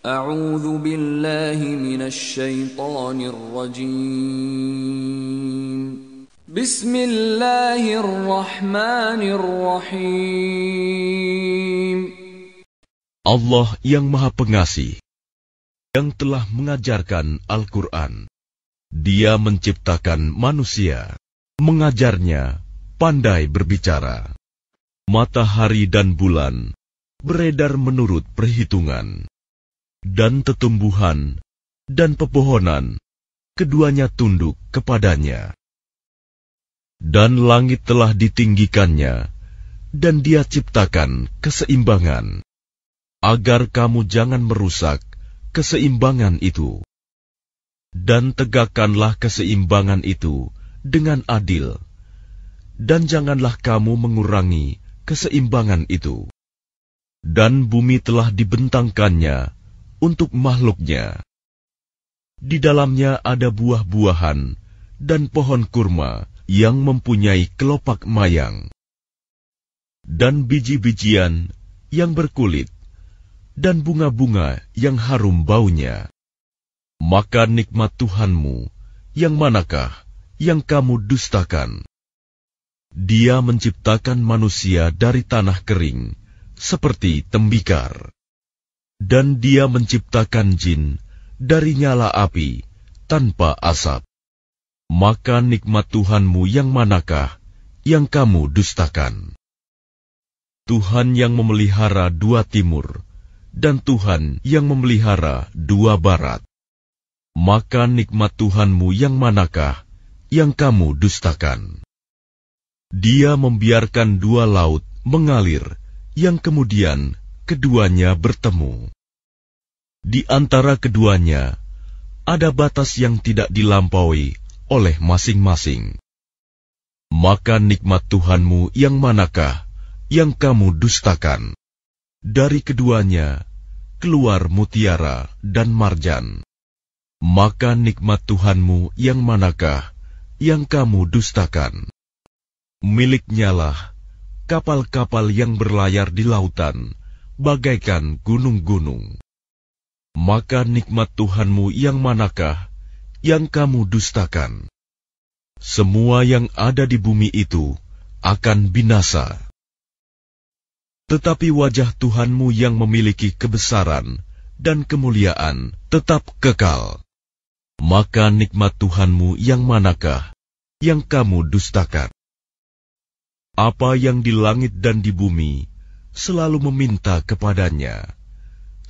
A'udzu billahi minasyaitonir rajim. Bismillahirrahmanirrahim. Allah yang Maha Pengasih yang telah mengajarkan Al-Qur'an. Dia menciptakan manusia, mengajarnya pandai berbicara. Matahari dan bulan beredar menurut perhitungan dan tetumbuhan, dan pepohonan, keduanya tunduk kepadanya. Dan langit telah ditinggikannya, dan dia ciptakan keseimbangan, agar kamu jangan merusak keseimbangan itu. Dan tegakkanlah keseimbangan itu dengan adil, dan janganlah kamu mengurangi keseimbangan itu. Dan bumi telah dibentangkannya, untuk makhluknya. Di dalamnya ada buah-buahan dan pohon kurma yang mempunyai kelopak mayang, dan biji-bijian yang berkulit, dan bunga-bunga yang harum baunya. Maka nikmat Tuhanmu, yang manakah yang kamu dustakan? Dia menciptakan manusia dari tanah kering, seperti tembikar dan dia menciptakan jin dari nyala api tanpa asap. Maka nikmat Tuhanmu yang manakah yang kamu dustakan? Tuhan yang memelihara dua timur dan Tuhan yang memelihara dua barat. Maka nikmat Tuhanmu yang manakah yang kamu dustakan? Dia membiarkan dua laut mengalir yang kemudian keduanya bertemu. Di antara keduanya ada batas yang tidak dilampaui oleh masing-masing. Maka nikmat Tuhanmu yang manakah yang kamu dustakan? Dari keduanya keluar mutiara dan marjan. Maka nikmat Tuhanmu yang manakah yang kamu dustakan? Miliknyalah kapal-kapal yang berlayar di lautan bagaikan gunung-gunung. Maka nikmat Tuhanmu yang manakah yang kamu dustakan? Semua yang ada di bumi itu akan binasa. Tetapi wajah Tuhanmu yang memiliki kebesaran dan kemuliaan tetap kekal. Maka nikmat Tuhanmu yang manakah yang kamu dustakan? Apa yang di langit dan di bumi selalu meminta kepadanya.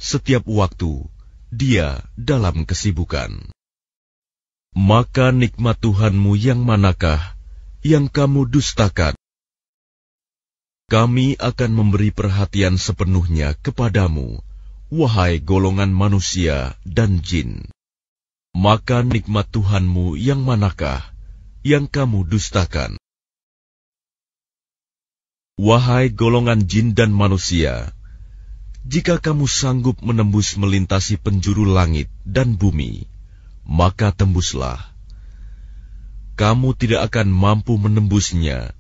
Setiap waktu, dia dalam kesibukan. Maka nikmat Tuhanmu yang manakah yang kamu dustakan? Kami akan memberi perhatian sepenuhnya kepadamu, wahai golongan manusia dan jin. Maka nikmat Tuhanmu yang manakah yang kamu dustakan? Wahai golongan jin dan manusia, jika kamu sanggup menembus melintasi penjuru langit dan bumi, maka tembuslah. Kamu tidak akan mampu menembusnya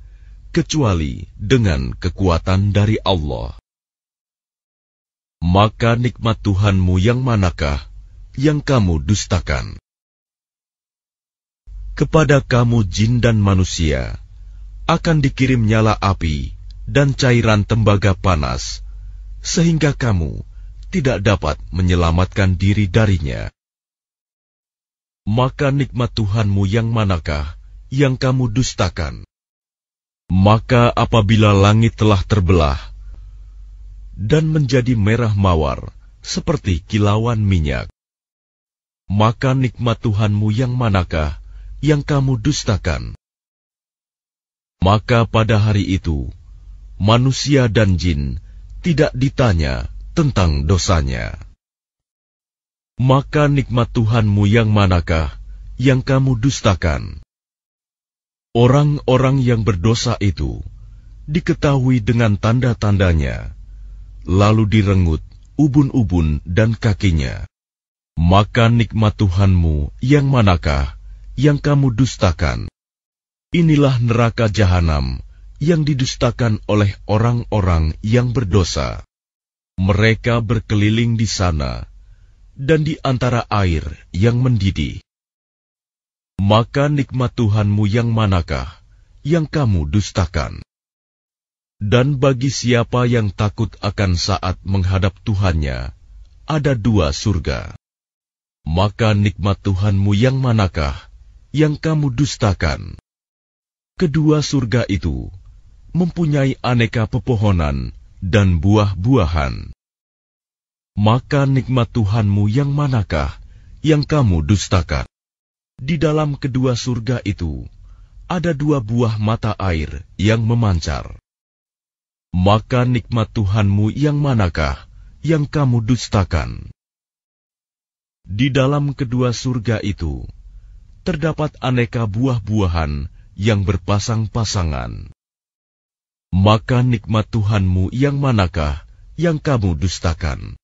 kecuali dengan kekuatan dari Allah. Maka nikmat Tuhanmu yang manakah yang kamu dustakan? Kepada kamu jin dan manusia akan dikirim nyala api dan cairan tembaga panas, sehingga kamu tidak dapat menyelamatkan diri darinya. Maka nikmat Tuhanmu yang manakah yang kamu dustakan? Maka apabila langit telah terbelah dan menjadi merah mawar seperti kilauan minyak, maka nikmat Tuhanmu yang manakah yang kamu dustakan? Maka pada hari itu, manusia dan jin tidak ditanya tentang dosanya. Maka nikmat Tuhanmu yang manakah yang kamu dustakan? Orang-orang yang berdosa itu diketahui dengan tanda-tandanya, lalu direngut ubun-ubun dan kakinya. Maka nikmat Tuhanmu yang manakah yang kamu dustakan? Inilah neraka jahanam yang didustakan oleh orang-orang yang berdosa. Mereka berkeliling di sana dan di antara air yang mendidih. Maka nikmat Tuhanmu yang manakah yang kamu dustakan? Dan bagi siapa yang takut akan saat menghadap Tuhannya, ada dua surga. Maka nikmat Tuhanmu yang manakah yang kamu dustakan? Kedua surga itu mempunyai aneka pepohonan dan buah-buahan. Maka nikmat Tuhanmu yang manakah yang kamu dustakan? Di dalam kedua surga itu ada dua buah mata air yang memancar. Maka nikmat Tuhanmu yang manakah yang kamu dustakan? Di dalam kedua surga itu terdapat aneka buah-buahan yang berpasang-pasangan maka nikmat Tuhanmu yang manakah yang kamu dustakan?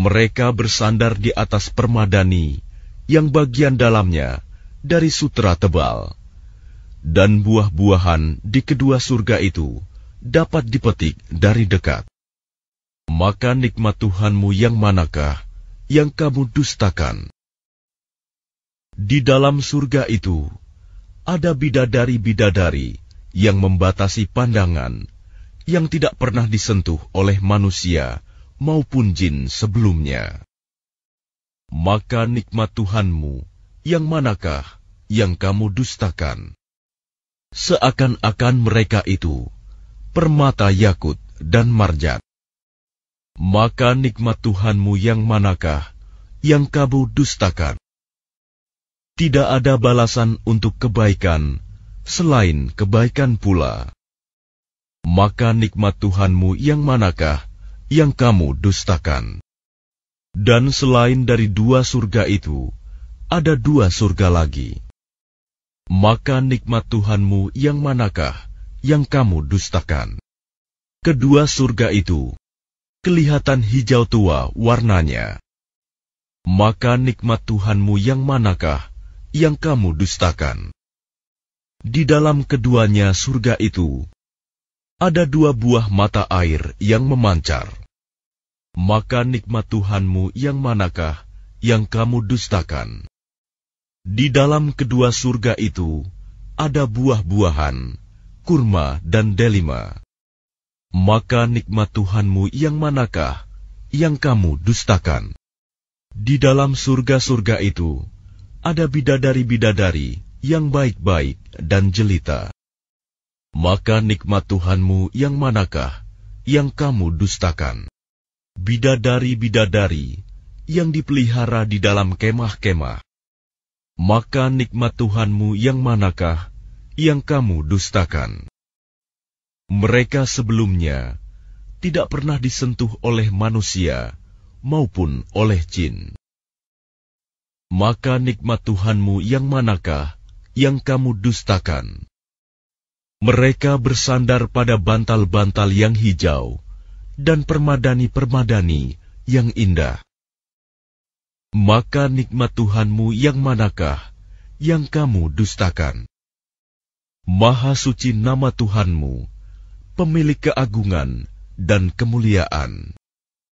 Mereka bersandar di atas permadani yang bagian dalamnya dari sutra tebal, dan buah-buahan di kedua surga itu dapat dipetik dari dekat. Maka nikmat Tuhanmu yang manakah yang kamu dustakan? Di dalam surga itu ada bidadari-bidadari yang membatasi pandangan, yang tidak pernah disentuh oleh manusia maupun jin sebelumnya. Maka nikmat Tuhanmu, yang manakah yang kamu dustakan? Seakan-akan mereka itu, permata yakut dan Marjan. Maka nikmat Tuhanmu yang manakah yang kamu dustakan? Tidak ada balasan untuk kebaikan, selain kebaikan pula. Maka nikmat Tuhanmu yang manakah yang kamu dustakan? Dan selain dari dua surga itu, ada dua surga lagi. Maka nikmat Tuhanmu yang manakah yang kamu dustakan? Kedua surga itu kelihatan hijau tua warnanya. Maka nikmat Tuhanmu yang manakah yang kamu dustakan? Di dalam keduanya surga itu, ada dua buah mata air yang memancar. Maka nikmat Tuhanmu yang manakah yang kamu dustakan? Di dalam kedua surga itu, ada buah-buahan, kurma dan delima. Maka nikmat Tuhanmu yang manakah yang kamu dustakan? Di dalam surga-surga itu, ada bidadari-bidadari, yang baik-baik dan jelita. Maka nikmat Tuhanmu yang manakah yang kamu dustakan? Bidadari-bidadari yang dipelihara di dalam kemah-kemah. Maka nikmat Tuhanmu yang manakah yang kamu dustakan? Mereka sebelumnya tidak pernah disentuh oleh manusia maupun oleh jin maka nikmat Tuhanmu yang manakah yang kamu dustakan. Mereka bersandar pada bantal-bantal yang hijau dan permadani-permadani yang indah. Maka nikmat Tuhanmu yang manakah yang kamu dustakan? Maha suci nama Tuhanmu, pemilik keagungan dan kemuliaan.